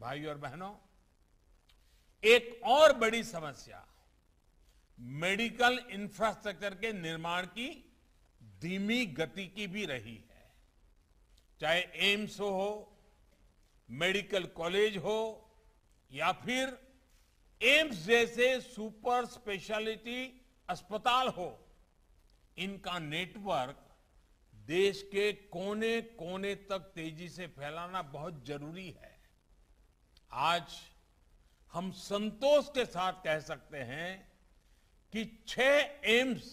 भाई और बहनों एक और बड़ी समस्या मेडिकल इंफ्रास्ट्रक्चर के निर्माण की धीमी गति की भी रही है चाहे एम्स हो मेडिकल कॉलेज हो या फिर एम्स जैसे सुपर स्पेशलिटी अस्पताल हो इनका नेटवर्क देश के कोने कोने तक तेजी से फैलाना बहुत जरूरी है आज हम संतोष के साथ कह सकते हैं कि छह एम्स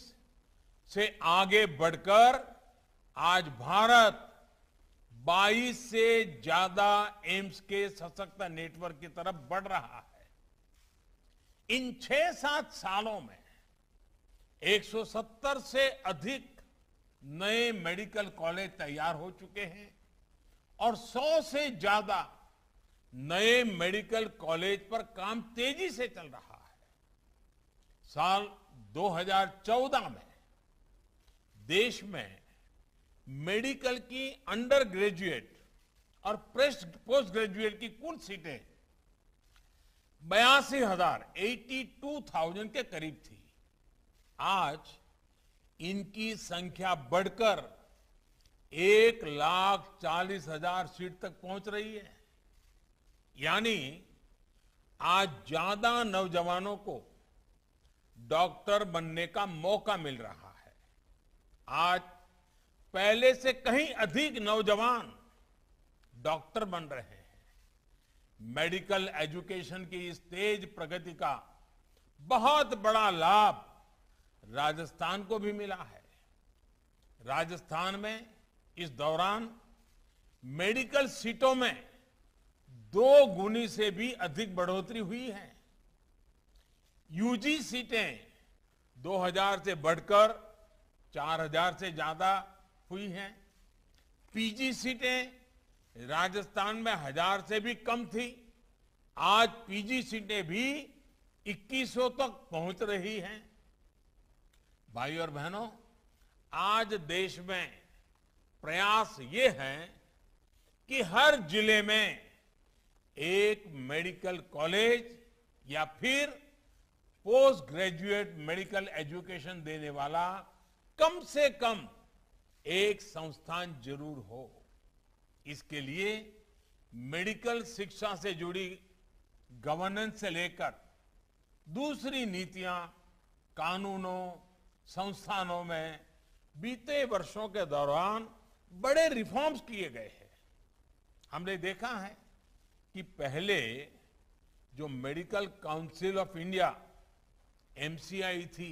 से आगे बढ़कर आज भारत 22 से ज्यादा एम्स के सशक्त नेटवर्क की तरफ बढ़ रहा है इन छह सात सालों में 170 से अधिक नए मेडिकल कॉलेज तैयार हो चुके हैं और 100 से ज्यादा नए मेडिकल कॉलेज पर काम तेजी से चल रहा है साल 2014 में देश में मेडिकल की अंडर ग्रेजुएट और पोस्ट ग्रेजुएट की कुल सीटें बयासी हजार एटी टू थाउजेंड के करीब थी आज इनकी संख्या बढ़कर एक लाख चालीस हजार सीट तक पहुंच रही है यानी आज ज्यादा नौजवानों को डॉक्टर बनने का मौका मिल रहा है आज पहले से कहीं अधिक नौजवान डॉक्टर बन रहे हैं मेडिकल एजुकेशन की इस तेज प्रगति का बहुत बड़ा लाभ राजस्थान को भी मिला है राजस्थान में इस दौरान मेडिकल सीटों में दो गुनी से भी अधिक बढ़ोतरी हुई है यूजी सीटें 2000 से बढ़कर 4000 से ज्यादा हुई हैं पीजी सीटें राजस्थान में हजार से भी कम थी आज पीजी सीटें भी 2100 तक पहुंच रही हैं भाई और बहनों आज देश में प्रयास ये है कि हर जिले में एक मेडिकल कॉलेज या फिर पोस्ट ग्रेजुएट मेडिकल एजुकेशन देने वाला कम से कम एक संस्थान जरूर हो इसके लिए मेडिकल शिक्षा से जुड़ी गवर्नेंस से लेकर दूसरी नीतियां कानूनों संस्थानों में बीते वर्षों के दौरान बड़े रिफॉर्म्स किए गए हैं हमने देखा है कि पहले जो Medical Council of India MCI थी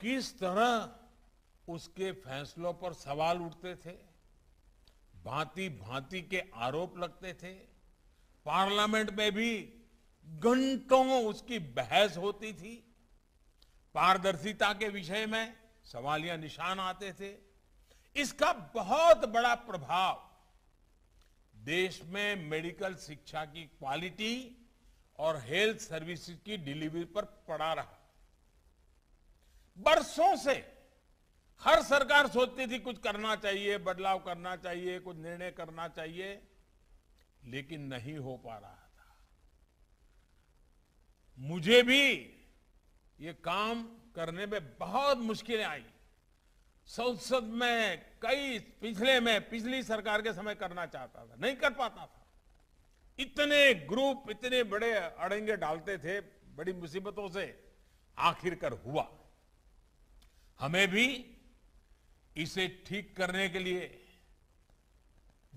किस तरह उसके फैसलों पर सवाल उठते थे भांति भांति के आरोप लगते थे पार्लियामेंट में भी घंटों उसकी बहस होती थी पारदर्शिता के विषय में सवालिया निशान आते थे इसका बहुत बड़ा प्रभाव देश में मेडिकल शिक्षा की क्वालिटी और हेल्थ सर्विसेज की डिलीवरी पर पड़ा रहा बरसों से हर सरकार सोचती थी कुछ करना चाहिए बदलाव करना चाहिए कुछ निर्णय करना चाहिए लेकिन नहीं हो पा रहा था मुझे भी ये काम करने में बहुत मुश्किलें आई संसद में कई पिछले में पिछली सरकार के समय करना चाहता था नहीं कर पाता था इतने ग्रुप इतने बड़े अड़ेंगे डालते थे बड़ी मुसीबतों से आखिरकार हुआ हमें भी इसे ठीक करने के लिए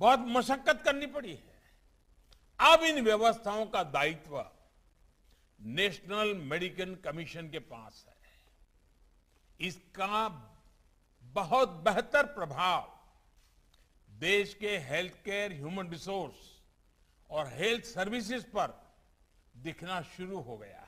बहुत मशक्कत करनी पड़ी है अब इन व्यवस्थाओं का दायित्व नेशनल मेडिकल कमीशन के पास है इसका बहुत बेहतर प्रभाव देश के हेल्थ केयर ह्यूमन रिसोर्स और हेल्थ सर्विसेज पर दिखना शुरू हो गया है